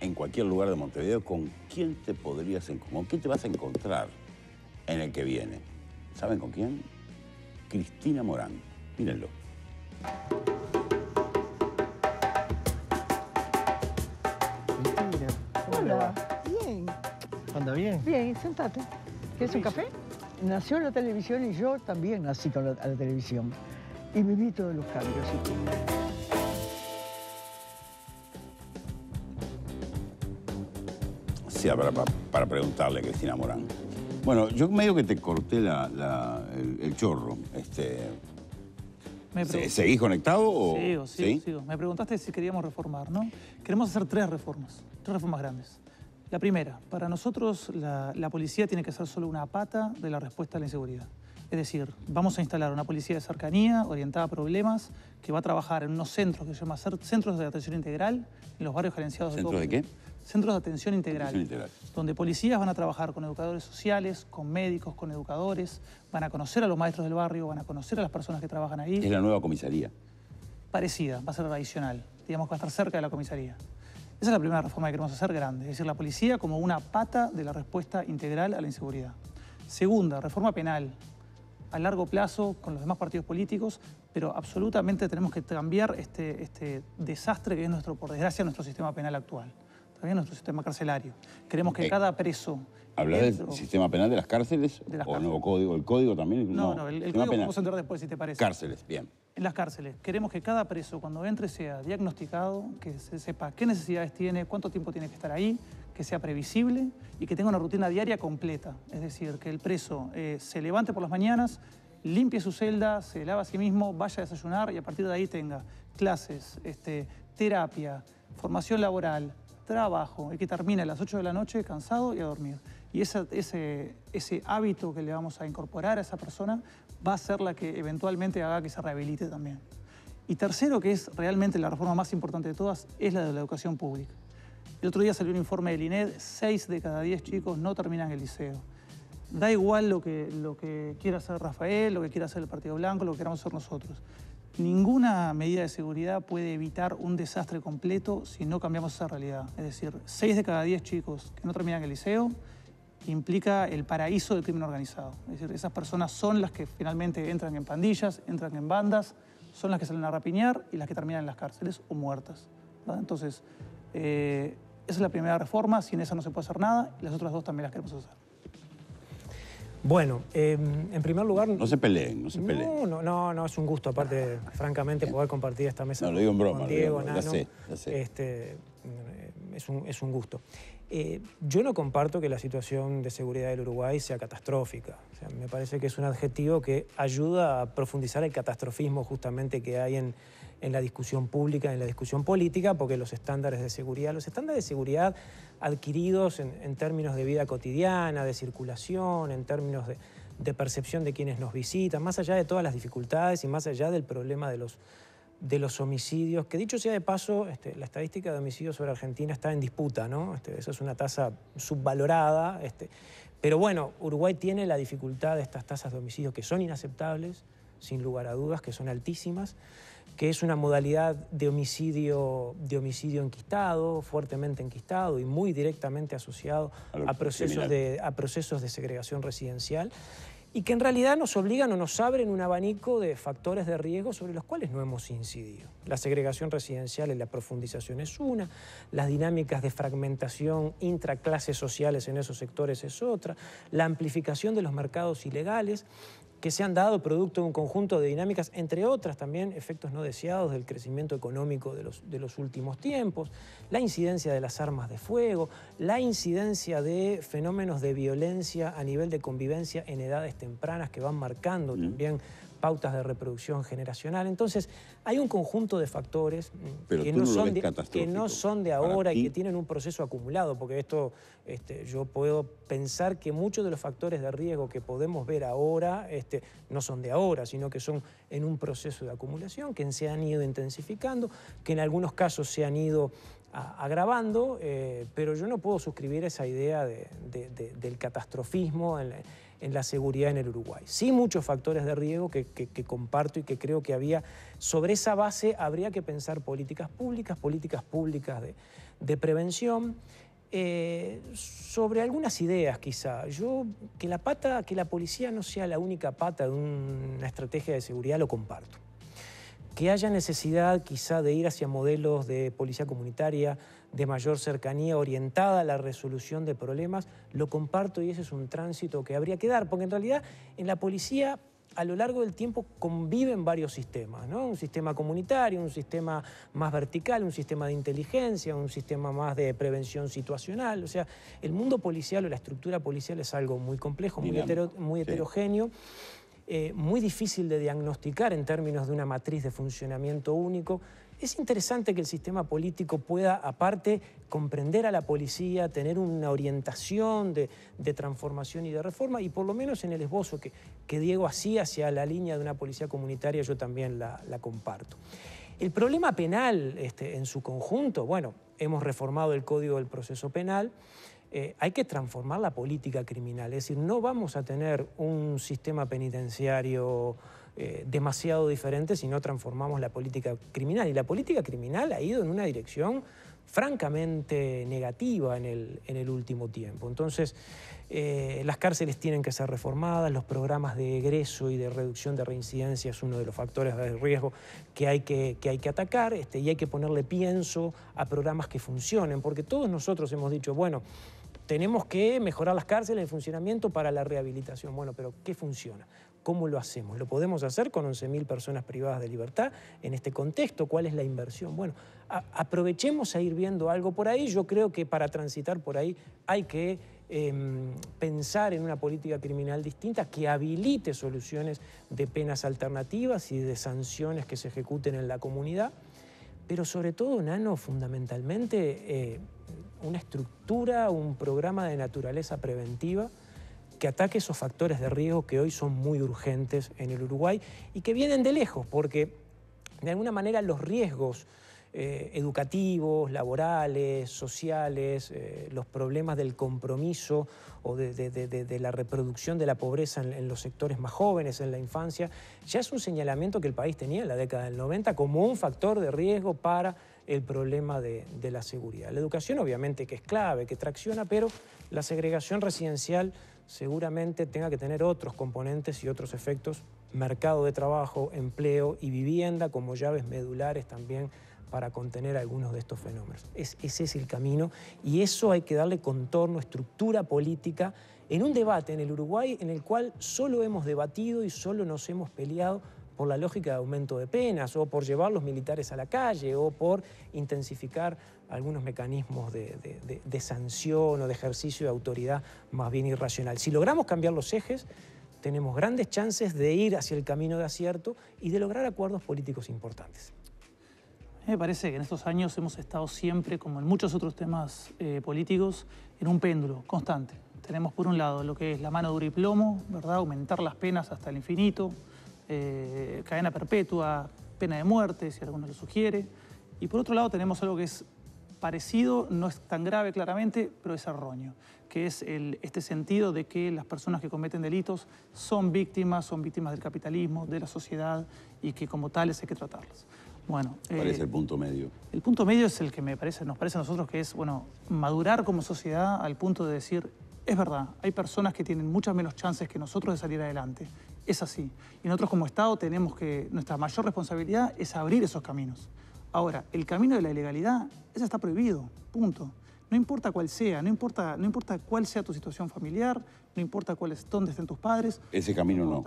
en cualquier lugar de Montevideo, ¿con quién te podrías encontrar? ¿Con te vas a encontrar en el que viene? ¿Saben con quién? Cristina Morán. Mírenlo. Cristina, Hola. Bien. ¿Anda bien? Bien, sentate. ¿Quieres un café? Nació la televisión y yo también nací con la, la televisión. Y viví todos los cambios. para, preguntarle a Cristina Morán. Bueno, yo medio que te corté el, chorro. Este, ¿Seguís conectado? O... ¿Sí? Me preguntaste si queríamos reformar, ¿no? Queremos hacer tres reformas, tres reformas grandes. La primera, para nosotros la, policía tiene que ser solo una pata de la respuesta a la inseguridad. Es decir, vamos a instalar una policía de cercanía orientada a problemas que va a trabajar en unos centros que se llaman centros de atención integral en los barrios gerenciados de todo. ¿Centros de qué? centros de atención integral, donde policías van a trabajar con educadores sociales, con médicos, con educadores, van a conocer a los maestros del barrio, van a conocer a las personas que trabajan ahí. ¿Es la nueva comisaría? Parecida, va a ser tradicional, digamos que va a estar cerca de la comisaría. Esa es la primera reforma que queremos hacer grande, es decir, la policía como una pata de la respuesta integral a la inseguridad. Segunda, reforma penal, a largo plazo con los demás partidos políticos, pero absolutamente tenemos que cambiar este, este desastre que es nuestro, por desgracia, nuestro sistema penal actual también nuestro sistema carcelario. Queremos que cada preso... habla del sistema penal de las cárceles? ¿O nuevo código? ¿El código también? No, no, el, código penal. vamos a entrar después, si te parece. Cárceles, bien. En las cárceles. Queremos que cada preso, cuando entre, sea diagnosticado, que se sepa qué necesidades tiene, cuánto tiempo tiene que estar ahí, que sea previsible y que tenga una rutina diaria completa. Es decir, que el preso eh, se levante por las mañanas, limpie su celda, se lava a sí mismo, vaya a desayunar y a partir de ahí tenga clases, este, terapia, formación laboral, trabajo, el que termina a las 8 de la noche cansado y a dormir. Y ese, ese hábito que le vamos a incorporar a esa persona va a ser la que eventualmente haga que se rehabilite también. Y tercero, que es realmente la reforma más importante de todas, es la de la educación pública. El otro día salió un informe del INED, 6 de cada 10 chicos no terminan el liceo. Da igual lo que, lo que quiera hacer Rafael, lo que quiera hacer el Partido Blanco, lo que queramos hacer nosotros. Ninguna medida de seguridad puede evitar un desastre completo si no cambiamos esa realidad. Es decir, 6 de cada 10 chicos que no terminan el liceo implica el paraíso del crimen organizado. Es decir, esas personas son las que finalmente entran en pandillas, entran en bandas, son las que salen a rapiñar y las que terminan en las cárceles o muertas. Entonces, eh, esa es la primera reforma, sin esa no se puede hacer nada, y las otras dos también las queremos hacer. Bueno, em, en primer lugar... No se peleen, no se peleen. No, no, no, es un gusto, aparte, francamente, poder compartir esta mesa con Diego, Nano. Ya sé, ya sé. Este, es, un, gusto. Eh, yo no comparto que la situación de seguridad del Uruguay sea catastrófica. me parece que es un adjetivo que ayuda a profundizar el catastrofismo justamente que hay en, en la discusión pública, en la discusión política, porque los estándares de seguridad, los estándares de seguridad adquiridos en, términos de vida cotidiana, de circulación, en términos de, percepción de quienes nos visitan, más allá de todas las dificultades y más allá del problema de los, de los homicidios, que dicho sea de paso, este, la estadística de homicidios sobre Argentina está en disputa, ¿no? Este, eso es una tasa subvalorada, este, pero bueno, Uruguay tiene la dificultad de estas tasas de homicidios que son inaceptables, sin lugar a dudas, que son altísimas que es una modalidad de homicidio, de homicidio enquistado, fuertemente enquistado y muy directamente asociado a, procesos, de, a procesos de segregación residencial y que en realidad nos obligan o nos abren un abanico de factores de riesgo sobre los cuales no hemos incidido. La segregación residencial y la profundización es una, las dinámicas de fragmentación intraclases sociales en esos sectores es otra, la amplificación de los mercados ilegales que se han dado producto de un conjunto de dinámicas, entre otras también efectos no deseados del crecimiento económico de los, de los últimos tiempos, la incidencia de las armas de fuego, la incidencia de fenómenos de violencia a nivel de convivencia en edades tempranas que van marcando también pautas de reproducción generacional. Entonces, hay un conjunto de factores mm, que, no son de, ahora y que tienen un proceso acumulado, porque esto este, yo puedo pensar que muchos de los factores de riesgo que podemos ver ahora este, no son de ahora, sino que son en un proceso de acumulación, que se han ido intensificando, que en algunos casos se han ido agravando, eh, pero yo no puedo suscribir esa idea del catastrofismo en la seguridad en el Uruguay. Sí, muchos factores de riesgo que, comparto y que creo que había. Sobre esa base habría que pensar políticas públicas, políticas públicas de, prevención. Eh, sobre algunas ideas quizá. Yo, que la, pata, que la policía no sea la única pata de una estrategia de seguridad, lo comparto. Que haya necesidad quizá de ir hacia modelos de policía comunitaria, de mayor cercanía orientada a la resolución de problemas, lo comparto y ese es un tránsito que habría que dar, porque en realidad en la policía a lo largo del tiempo conviven varios sistemas, ¿no? Un sistema comunitario, un sistema más vertical, un sistema de inteligencia, un sistema más de prevención situacional. O sea, el mundo policial o la estructura policial es algo muy complejo, muy, heterogéneo. Eh, muy difícil de diagnosticar en términos de una matriz de funcionamiento único. Es interesante que el sistema político pueda, aparte, comprender a la policía, tener una orientación de, transformación y de reforma, y por lo menos en el esbozo que, Diego hacía hacia la línea de una policía comunitaria, yo también la, comparto. El problema penal este, en su conjunto, bueno, hemos reformado el Código del Proceso Penal, eh, hay que transformar la política criminal. Es decir, no vamos a tener un sistema penitenciario eh, demasiado diferente si no transformamos la política criminal. Y la política criminal ha ido en una dirección francamente negativa en el, último tiempo. Entonces, eh, las cárceles tienen que ser reformadas, los programas de egreso y de reducción de reincidencia es uno de los factores de riesgo que hay que, hay que atacar este, y hay que ponerle pienso a programas que funcionen, porque todos nosotros hemos dicho, bueno, tenemos que mejorar las cárceles, el funcionamiento para la rehabilitación. Bueno, pero ¿qué funciona? ¿Cómo lo hacemos? ¿Lo podemos hacer con 11.000 personas privadas de libertad en este contexto? ¿Cuál es la inversión? Bueno, aprovechemos a ir viendo algo por ahí. Yo creo que para transitar por ahí hay que em, pensar en una política criminal distinta que habilite soluciones de penas alternativas y de sanciones que se ejecuten en la comunidad. Pero sobre todo, Nano, fundamentalmente, eh, una estructura, un programa de naturaleza preventiva que ataque esos factores de riesgo que hoy son muy urgentes en el Uruguay y que vienen de lejos, porque de alguna manera los riesgos eh, educativos, laborales, sociales, eh, los problemas del compromiso o de, la reproducción de la pobreza en, los sectores más jóvenes, en la infancia, ya es un señalamiento que el país tenía en la década del 90 como un factor de riesgo para el problema de, la seguridad. La educación obviamente que es clave, que tracciona, pero la segregación residencial seguramente tenga que tener otros componentes y otros efectos, mercado de trabajo, empleo y vivienda como llaves medulares también para contener algunos de estos fenómenos. ese es el camino y eso hay que darle contorno, estructura política en un debate en el Uruguay en el cual solo hemos debatido y solo nos hemos peleado por la lógica de aumento de penas o por llevar los militares a la calle o por intensificar algunos mecanismos de, sanción o de ejercicio de autoridad más bien irracional. Si logramos cambiar los ejes, tenemos grandes chances de ir hacia el camino de acierto y de lograr acuerdos políticos importantes. Me parece que en estos años hemos estado siempre, como en muchos otros temas eh, políticos, en un péndulo constante. Tenemos por un lado lo que es la mano dura y plomo, ¿verdad? aumentar las penas hasta el infinito, eh, cadena perpetua, pena de muerte, si alguno lo sugiere. Y por otro lado tenemos algo que es parecido, no es tan grave claramente, pero es erróneo, que es este sentido de que las personas que cometen delitos son víctimas, son víctimas del capitalismo, de la sociedad y que como tales hay que tratarlas. Bueno, Parece eh, el punto medio? El punto medio es el que me parece, nos parece a nosotros que es bueno, madurar como sociedad al punto de decir, es verdad, hay personas que tienen muchas menos chances que nosotros de salir adelante es así. Y nosotros como Estado tenemos que, nuestra mayor responsabilidad es abrir esos caminos. Ahora, el camino de la ilegalidad, eso está prohibido, punto. No importa cuál sea, no importa, no importa cuál sea tu situación familiar, no importa cuál es, dónde estén tus padres. Ese camino no.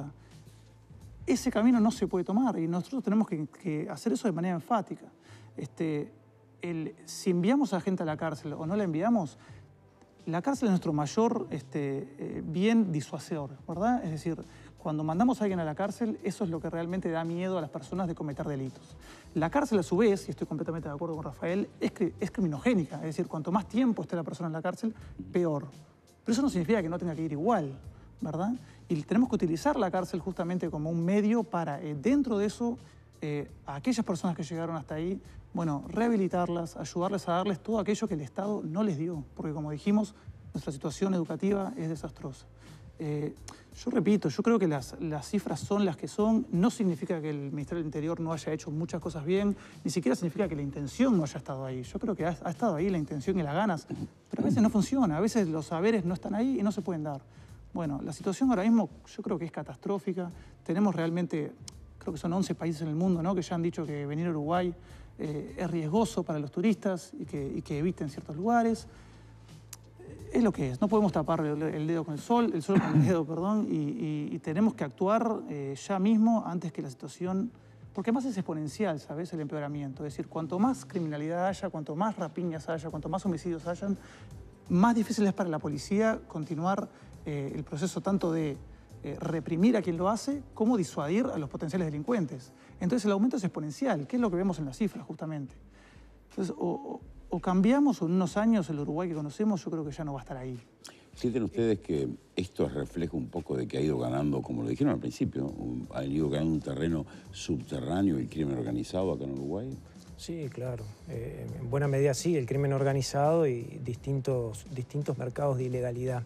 Ese camino no se puede tomar y nosotros tenemos que, hacer eso de manera enfática. Este, si enviamos a la gente a la cárcel o no la enviamos, la cárcel es nuestro mayor este, eh, bien disuasor, ¿verdad? Es decir, cuando mandamos a alguien a la cárcel, eso es lo que realmente da miedo a las personas de cometer delitos. La cárcel, a su vez, y estoy completamente de acuerdo con Rafael, es, que es criminogénica. Es decir, cuanto más tiempo esté la persona en la cárcel, peor. Pero eso no significa que no tenga que ir igual, ¿verdad? Y tenemos que utilizar la cárcel justamente como un medio para, eh, dentro de eso, eh, a aquellas personas que llegaron hasta ahí, bueno, rehabilitarlas, ayudarles a darles todo aquello que el Estado no les dio. Porque como dijimos, nuestra situación educativa es desastrosa. Eh, yo repito, yo creo que las, las, cifras son las que son. No significa que el Ministerio del Interior no haya hecho muchas cosas bien, ni siquiera significa que la intención no haya estado ahí. Yo creo que ha, estado ahí la intención y las ganas, pero a veces no funciona, a veces los saberes no están ahí y no se pueden dar. Bueno, la situación ahora mismo yo creo que es catastrófica. Tenemos realmente, creo que son 11 países en el mundo ¿no? que ya han dicho que venir a Uruguay eh, es riesgoso para los turistas y que, y que eviten ciertos lugares es lo que es. No podemos tapar el dedo con el sol, el sol con el dedo, perdón, y, tenemos que actuar eh, ya mismo antes que la situación... Porque más es exponencial, ¿sabes? El empeoramiento. Es decir, cuanto más criminalidad haya, cuanto más rapiñas haya, cuanto más homicidios hayan, más difícil es para la policía continuar eh, el proceso tanto de eh, reprimir a quien lo hace como disuadir a los potenciales delincuentes. Entonces el aumento es exponencial, que es lo que vemos en las cifras justamente. Entonces, o, o cambiamos en unos años el Uruguay que conocemos yo creo que ya no va a estar ahí. ¿Sienten ustedes que esto refleja reflejo un poco de que ha ido ganando, como lo dijeron al principio, ha ido ganando un terreno subterráneo el crimen organizado acá en Uruguay? Sí, claro. Eh, en buena medida sí, el crimen organizado y distintos, distintos mercados de ilegalidad.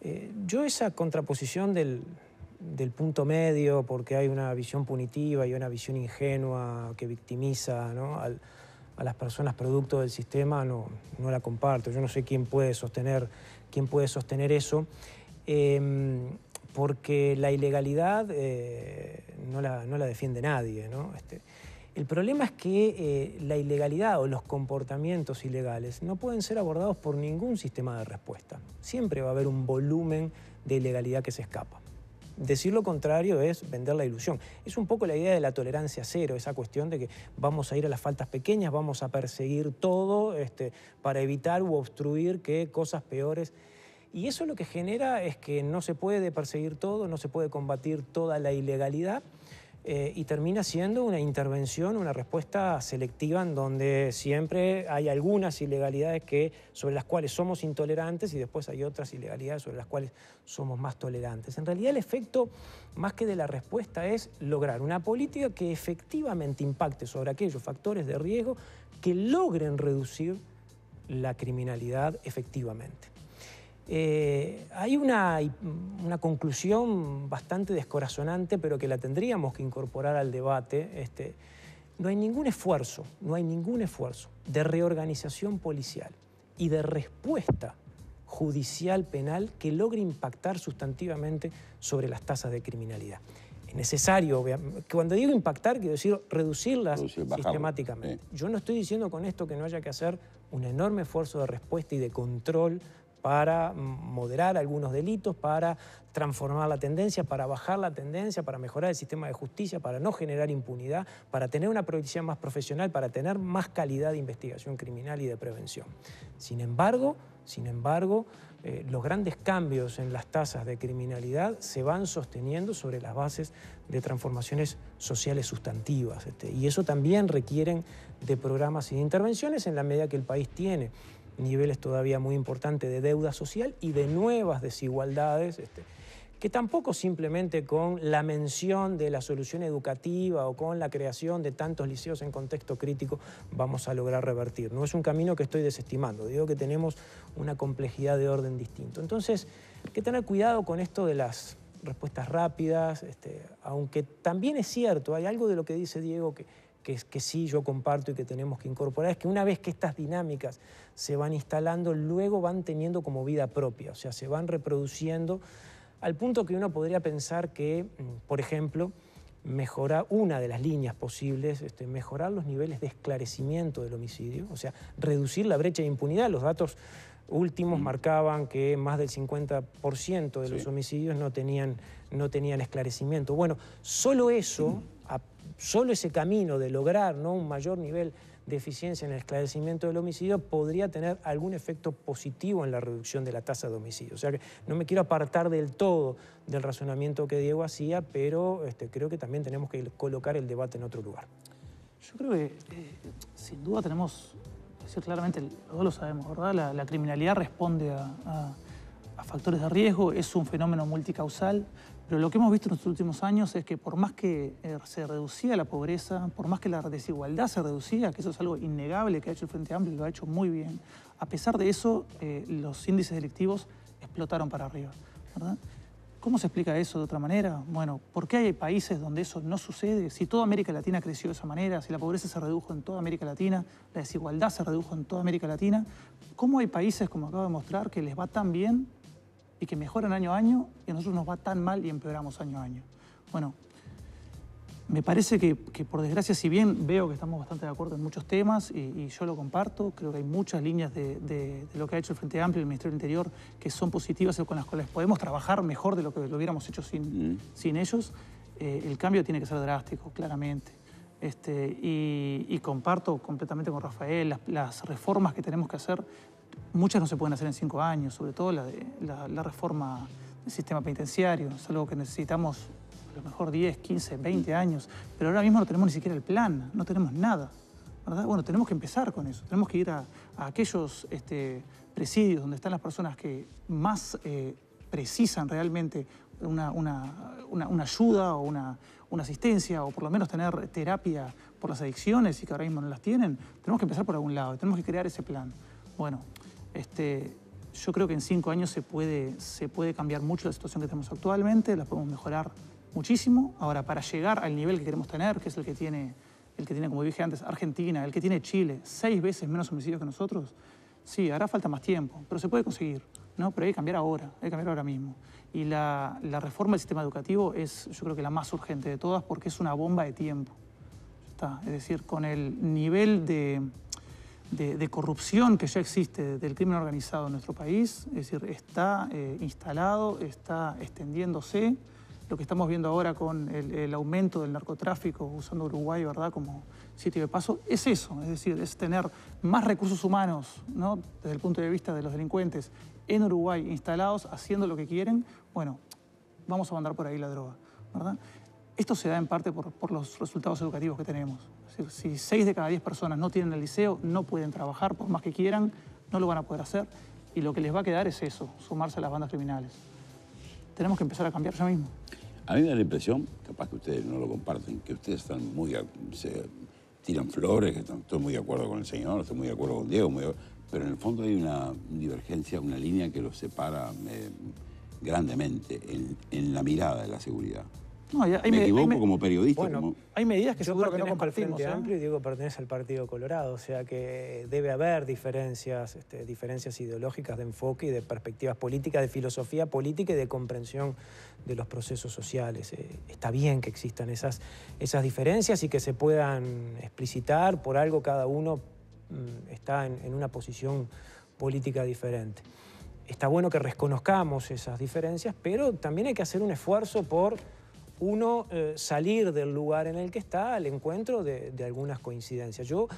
Eh, yo esa contraposición del, del punto medio, porque hay una visión punitiva y una visión ingenua que victimiza ¿no? al, a las personas producto del sistema no, no la comparto. Yo no sé quién puede sostener, quién puede sostener eso. Em, porque la ilegalidad eh, no, la, defiende nadie. Este, el problema es que eh, la ilegalidad o los comportamientos ilegales no pueden ser abordados por ningún sistema de respuesta. Siempre va a haber un volumen de ilegalidad que se escapa. Decir lo contrario es vender la ilusión. Es un poco la idea de la tolerancia cero, esa cuestión de que vamos a ir a las faltas pequeñas, vamos a perseguir todo este, para evitar u obstruir que cosas peores... Y eso lo que genera es que no se puede perseguir todo, no se puede combatir toda la ilegalidad, eh, y termina siendo una intervención, una respuesta selectiva en donde siempre hay algunas ilegalidades sobre las cuales somos intolerantes y después hay otras ilegalidades sobre las cuales somos más tolerantes. En realidad el efecto, más que de la respuesta, es lograr una política que efectivamente impacte sobre aquellos factores de riesgo que logren reducir la criminalidad efectivamente. Eh, hay una, conclusión bastante descorazonante, pero que la tendríamos que incorporar al debate. Este, no hay ningún esfuerzo, no hay ningún esfuerzo de reorganización policial y de respuesta judicial penal que logre impactar sustantivamente sobre las tasas de criminalidad. Es necesario, cuando digo impactar, quiero decir reducirlas sistemáticamente. Yo no estoy diciendo con esto que no haya que hacer un enorme esfuerzo de respuesta y de control para moderar algunos delitos, para transformar la tendencia, para bajar la tendencia, para mejorar el sistema de justicia, para no generar impunidad, para tener una policía más profesional, para tener más calidad de investigación criminal y de prevención. Sin embargo, sin embargo, eh, los grandes cambios en las tasas de criminalidad se van sosteniendo sobre las bases de transformaciones sociales sustantivas. Este, y eso también requieren de programas y de intervenciones en la medida que el país tiene niveles todavía muy importantes de deuda social y de nuevas desigualdades, este, que tampoco simplemente con la mención de la solución educativa o con la creación de tantos liceos en contexto crítico vamos a lograr revertir. No es un camino que estoy desestimando, digo que tenemos una complejidad de orden distinto. Entonces, hay que tener cuidado con esto de las respuestas rápidas, este, aunque también es cierto, hay algo de lo que dice Diego que que, que sí yo comparto y que tenemos que incorporar, es que una vez que estas dinámicas se van instalando, luego van teniendo como vida propia, o sea, se van reproduciendo al punto que uno podría pensar que, mm, por ejemplo, mejorar una de las líneas posibles, este, mejorar los niveles de esclarecimiento del homicidio, o sea, reducir la brecha de impunidad. Los datos últimos marcaban que más del 50% de los homicidios no tenían, no tenían esclarecimiento. Bueno, solo eso... Solo ese camino de lograr un mayor nivel de eficiencia en el esclarecimiento del homicidio podría tener algún efecto positivo en la reducción de la tasa de homicidio. O sea que no me quiero apartar del todo del razonamiento que Diego hacía, pero este, creo que también tenemos que colocar el debate en otro lugar. Yo creo que eh, sin duda tenemos, decir claramente, todos lo sabemos, ¿verdad? La, criminalidad responde a factores de riesgo, es un fenómeno multicausal. Pero lo que hemos visto en los últimos años es que por más que eh, se reducía la pobreza, por más que la desigualdad se reducía, que eso es algo innegable que ha hecho el Frente Amplio y lo ha hecho muy bien, a pesar de eso eh, los índices delictivos explotaron para arriba. ¿verdad? ¿Cómo se explica eso de otra manera? Bueno, ¿por qué hay países donde eso no sucede? Si toda América Latina creció de esa manera, si la pobreza se redujo en toda América Latina, la desigualdad se redujo en toda América Latina, ¿cómo hay países, como acabo de mostrar, que les va tan bien y que mejoran año a año y a nosotros nos va tan mal y empeoramos año a año. Bueno, me parece que, que por desgracia, si bien veo que estamos bastante de acuerdo en muchos temas y, yo lo comparto, creo que hay muchas líneas de, de, lo que ha hecho el Frente Amplio y el Ministerio del Interior que son positivas y con las cuales podemos trabajar mejor de lo que lo hubiéramos hecho sin, mm. sin ellos, eh, el cambio tiene que ser drástico, claramente. Este, y, comparto completamente con Rafael las, las, reformas que tenemos que hacer Muchas no se pueden hacer en cinco años, sobre todo la, reforma del sistema penitenciario. Es algo que necesitamos a lo mejor 10, 15, 20 años, pero ahora mismo no tenemos ni siquiera el plan, no tenemos nada. ¿verdad? Bueno, tenemos que empezar con eso, tenemos que ir a, aquellos este, presidios donde están las personas que más eh, precisan realmente una, ayuda o una, asistencia o por lo menos tener terapia por las adicciones y que ahora mismo no las tienen. Tenemos que empezar por algún lado, tenemos que crear ese plan. Bueno, este, yo creo que en cinco años se puede, se puede cambiar mucho la situación que tenemos actualmente, la podemos mejorar muchísimo. Ahora, para llegar al nivel que queremos tener, que es el que tiene, el que tiene como dije antes, Argentina, el que tiene Chile, seis veces menos homicidios que nosotros, sí, hará falta más tiempo, pero se puede conseguir. ¿no? Pero hay que cambiar ahora, hay que cambiar ahora mismo. Y la, la reforma del sistema educativo es, yo creo que la más urgente de todas porque es una bomba de tiempo. Está, es decir, con el nivel de de, corrupción que ya existe del crimen organizado en nuestro país, es decir, está eh, instalado, está extendiéndose. Lo que estamos viendo ahora con el, aumento del narcotráfico, usando Uruguay ¿verdad? como sitio de paso, es eso, es decir, es tener más recursos humanos ¿no? desde el punto de vista de los delincuentes en Uruguay instalados, haciendo lo que quieren. Bueno, vamos a mandar por ahí la droga. ¿verdad? Esto se da en parte por, los resultados educativos que tenemos. si 6 de cada 10 personas no tienen el liceo, no pueden trabajar, por más que quieran, no lo van a poder hacer. Y lo que les va a quedar es eso, sumarse a las bandas criminales. Tenemos que empezar a cambiar ya mismo. A mí me da la impresión, capaz que ustedes no lo comparten, que ustedes están muy... Se tiran flores, que estoy muy de acuerdo con el señor, estoy muy de acuerdo con Diego, pero en el fondo hay una divergencia, una línea que los separa eh, grandemente en la mirada de la seguridad me equivoco como periodista. Bueno, Hay medidas que yo seguro que, no compartimos. Amplio ¿eh? digo pertenece al Partido Colorado, o sea que debe haber diferencias, este, diferencias ideológicas de enfoque y de perspectivas políticas, de filosofía política y de comprensión de los procesos sociales. Eh, está bien que existan esas, esas diferencias y que se puedan explicitar por algo cada uno mm, está en una posición política diferente. Está bueno que reconozcamos esas diferencias, pero también hay que hacer un esfuerzo por uno eh, salir del lugar en el que está al encuentro de, algunas coincidencias. Yo,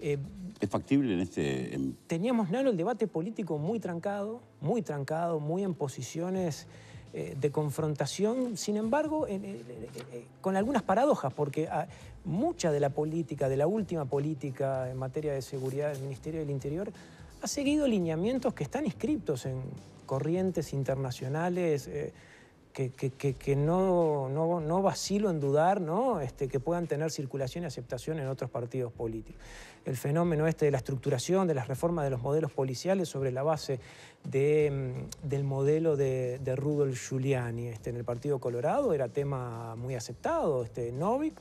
eh, ¿Es factible en este...? Teníamos, Nano, el debate político muy trancado, muy trancado, muy en posiciones eh, de confrontación, sin embargo, con algunas paradojas, porque ah, mucha de la política, de la última política en materia de seguridad del Ministerio del Interior, ha seguido lineamientos que están inscritos en corrientes internacionales que, no, no, vacilo en dudar, ¿no? Este, que puedan tener circulación y aceptación en otros partidos políticos el fenómeno este de la estructuración, de las reformas de los modelos policiales sobre la base mm, del modelo de, Rudolf Giuliani. Este, en el Partido Colorado era tema muy aceptado. Este, Novik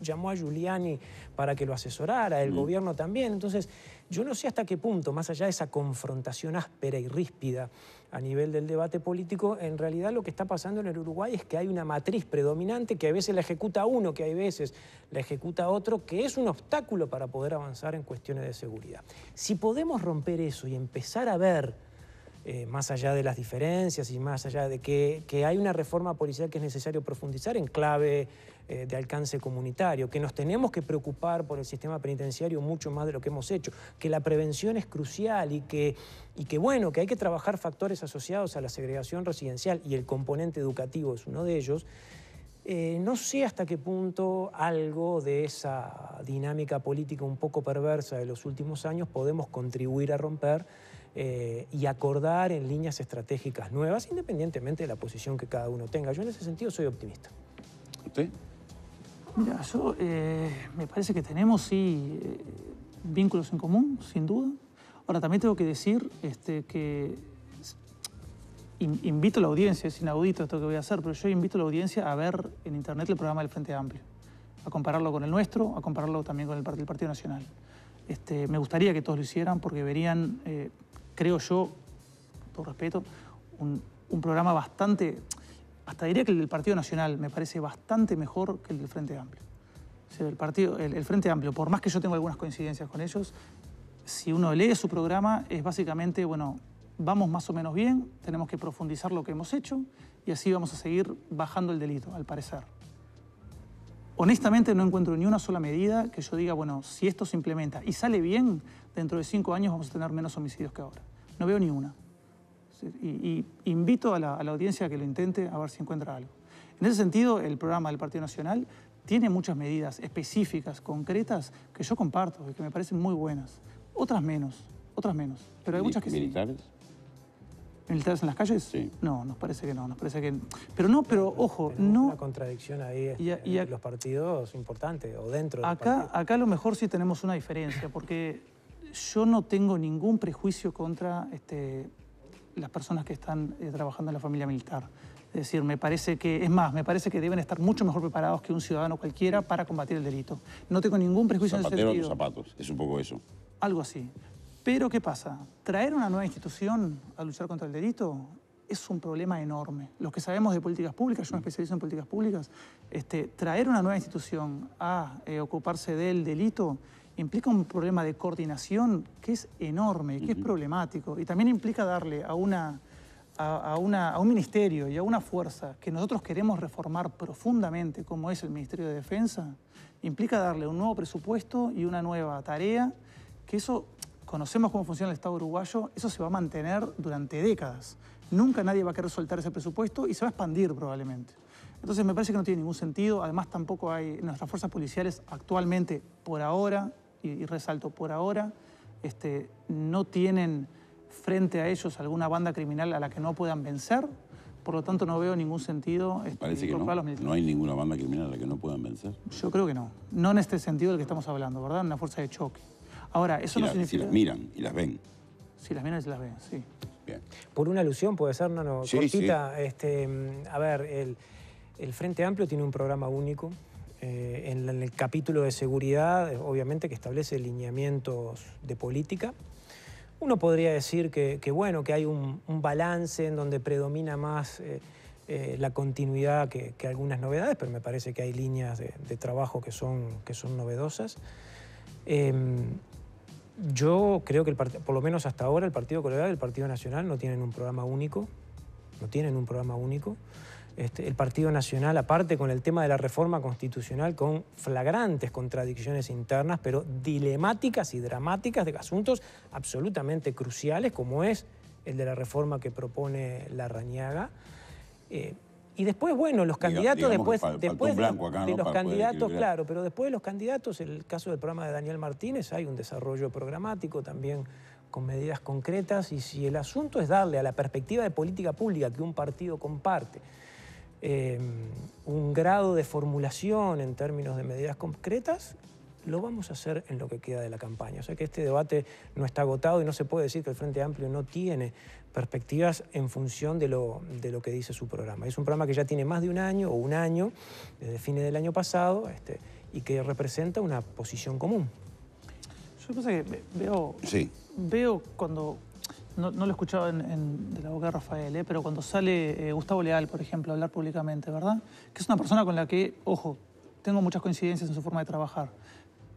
llamó a Giuliani para que lo asesorara, el mm. gobierno también. Entonces, yo no sé hasta qué punto, más allá de esa confrontación áspera y ríspida a nivel del debate político, en realidad lo que está pasando en el Uruguay es que hay una matriz predominante que a veces la ejecuta uno, que a veces la ejecuta otro, que es un obstáculo para poder avanzar en cuestiones de seguridad. Si podemos romper eso y empezar a ver, eh, más allá de las diferencias y más allá de que, hay una reforma policial que es necesario profundizar en clave eh, de alcance comunitario, que nos tenemos que preocupar por el sistema penitenciario mucho más de lo que hemos hecho, que la prevención es crucial y que, y que bueno, que hay que trabajar factores asociados a la segregación residencial y el componente educativo es uno de ellos. Eh, no sé hasta qué punto algo de esa dinámica política un poco perversa de los últimos años podemos contribuir a romper eh, y acordar en líneas estratégicas nuevas, independientemente de la posición que cada uno tenga. Yo en ese sentido soy optimista. ¿Usted? Mira, yo eh, me parece que tenemos sí vínculos en común, sin duda. Ahora también tengo que decir este, que invito a la audiencia, es inaudito esto que voy a hacer, pero yo invito a la audiencia a ver en internet el programa del Frente Amplio, a compararlo con el nuestro, a compararlo también con el, del Partido Nacional. Este, me gustaría que todos lo hicieran porque verían, eh, creo yo, por respeto, un, programa bastante, hasta diría que el del Partido Nacional me parece bastante mejor que el del Frente Amplio. el, partido, el, el, Frente Amplio, por más que yo tenga algunas coincidencias con ellos, si uno lee su programa es básicamente, bueno, vamos más o menos bien, tenemos que profundizar lo que hemos hecho y así vamos a seguir bajando el delito, al parecer. Honestamente no encuentro ni una sola medida que yo diga, bueno, si esto se implementa y sale bien, dentro de cinco años vamos a tener menos homicidios que ahora. No veo ni una. Y, invito a la, a la audiencia a que lo intente a ver si encuentra algo. En ese sentido, el programa del Partido Nacional tiene muchas medidas específicas, concretas, que yo comparto y que me parecen muy buenas. Otras menos, otras menos. Pero hay muchas que ¿Militares? militares en las calles? Sí. No, nos parece que no, nos parece que... Pero no, pero ojo, no. no... Una contradicción ahí en este, los partidos importantes o dentro acá, Acá a lo mejor sí tenemos una diferencia, porque yo no tengo ningún prejuicio contra este, las personas que están eh, trabajando en la familia militar. Es decir, me parece que, es más, me parece que deben estar mucho mejor preparados que un ciudadano cualquiera para combatir el delito. No tengo ningún prejuicio en ese sentido. zapatos, es un poco eso. Algo así. Pero ¿qué pasa? Traer una nueva institución a luchar contra el delito es un problema enorme. Los que sabemos de políticas públicas, yo me especializo en políticas públicas, este, traer una nueva institución a eh, ocuparse del delito implica un problema de coordinación que es enorme que es problemático. Y también implica darle a, una, una, a un ministerio y a una fuerza que nosotros queremos reformar profundamente, como es el Ministerio de Defensa, implica darle un nuevo presupuesto y una nueva tarea, que eso conocemos cómo funciona el Estado uruguayo, eso se va a mantener durante décadas. Nunca nadie va a querer soltar ese presupuesto y se va a expandir probablemente. Entonces me parece que no tiene ningún sentido, además tampoco hay, nuestras fuerzas policiales actualmente, por ahora, y, resalto por ahora, este, no tienen frente a ellos alguna banda criminal a la que no puedan vencer, por lo tanto, no veo ningún sentido este, Parece que no. no hay ninguna banda criminal a la que no puedan vencer. Yo creo que no. No en este sentido del que estamos hablando, ¿verdad? la fuerza de choque. Ahora, eso no significa... Si las miran y las ven. Si las miran y las ven, sí. Bien. Por una alusión puede ser, no, no, cortita. Este, mm, a ver, el, Frente Amplio tiene un programa único. Eh, en, el capítulo de seguridad, eh, obviamente, que establece lineamientos de política. Uno podría decir que, bueno, que hay un, balance en donde predomina más eh, la continuidad que, algunas novedades, pero me parece que hay líneas de, trabajo que son, que son novedosas. Em, yo creo que, por lo menos hasta ahora, el Partido Colorado y el Partido Nacional no tienen un programa único. No tienen un programa único. Este, el Partido Nacional, aparte con el tema de la reforma constitucional, con flagrantes contradicciones internas, pero dilemáticas y dramáticas de asuntos absolutamente cruciales, como es el de la reforma que propone la Rañaga. Eh, y después, bueno, los candidatos, después, de, los candidatos, claro, pero después de los candidatos, en el caso del programa de Daniel Martínez, hay un desarrollo programático también con medidas concretas y si el asunto es darle a la perspectiva de política pública que un partido comparte em, un grado de formulación en términos de medidas concretas, lo vamos a hacer en lo que queda de la campaña. O sea que este debate no está agotado y no se puede decir que el Frente Amplio no tiene perspectivas en función de lo, que dice su programa. Es un programa que ya tiene más de un año o un año, desde fines del año pasado, este, y que representa una posición común. Yo cosa que veo, sí. veo cuando, no, lo he escuchado de la boca de Rafael, eh, pero cuando sale eh, Gustavo Leal, por ejemplo, a hablar públicamente, ¿verdad? Que es una persona con la que, ojo, tengo muchas coincidencias en su forma de trabajar,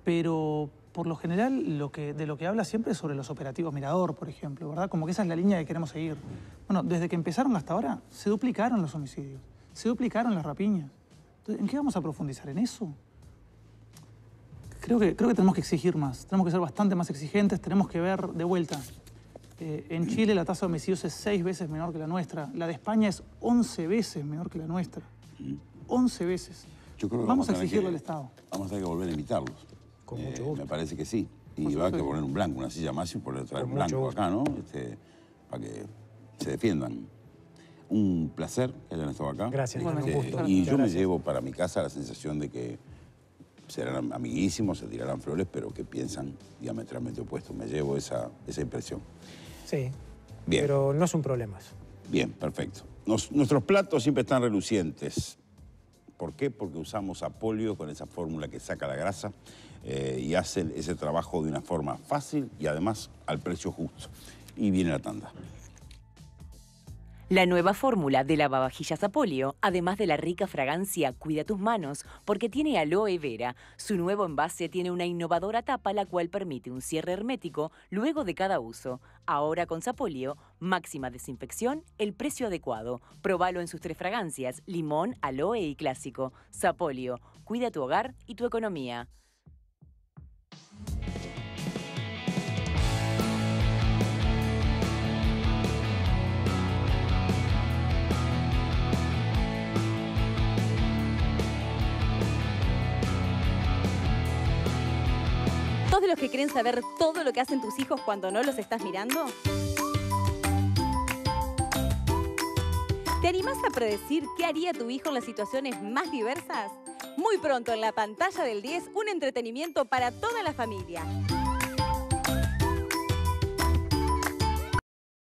pero por lo general lo que, de lo que habla siempre es sobre los operativos Mirador, por ejemplo, ¿verdad? Como que esa es la línea que queremos seguir. Bueno, desde que empezaron hasta ahora se duplicaron los homicidios, se duplicaron las rapiñas. Entonces, ¿En qué vamos a profundizar? ¿En eso? Creo que, creo que tenemos que exigir más, tenemos que ser bastante más exigentes, tenemos que ver de vuelta. Eh, en Chile la tasa de homicidios es seis veces menor que la nuestra, la de España es once veces menor que la nuestra. Mm. Once veces. vamos, a exigirlo al Estado. Vamos a tener que volver a evitarlos eh, me parece que sí. Y va a que poner un blanco, una silla más y poner un blanco acá, ¿no? Este, para que se defiendan. Un placer que hayan estado acá. Gracias, este, Y yo me llevo para mi casa la sensación de que serán amiguísimos, se tirarán flores, pero que piensan diametralmente opuestos. Me llevo esa, esa impresión. Sí. Bien. Pero no son problemas. Bien, perfecto. nuestros platos siempre están relucientes. ¿Por qué? Porque usamos apolio con esa fórmula que saca la grasa. Eh, y hacen ese trabajo de una forma fácil y además al precio justo. Y viene la tanda. La nueva fórmula de la babajilla además de la rica fragancia Cuida tus manos, porque tiene aloe vera. Su nuevo envase tiene una innovadora tapa la cual permite un cierre hermético luego de cada uso. Ahora con Sapolio, máxima desinfección, el precio adecuado. Probalo en sus tres fragancias, limón, aloe y clásico. Sapolio, cuida tu hogar y tu economía. ¿Sos de los que quieren saber todo lo que hacen tus hijos cuando no los estás mirando? ¿Te animás a predecir qué haría tu hijo en las situaciones más diversas? Muy pronto en la pantalla del 10, un entretenimiento para toda la familia.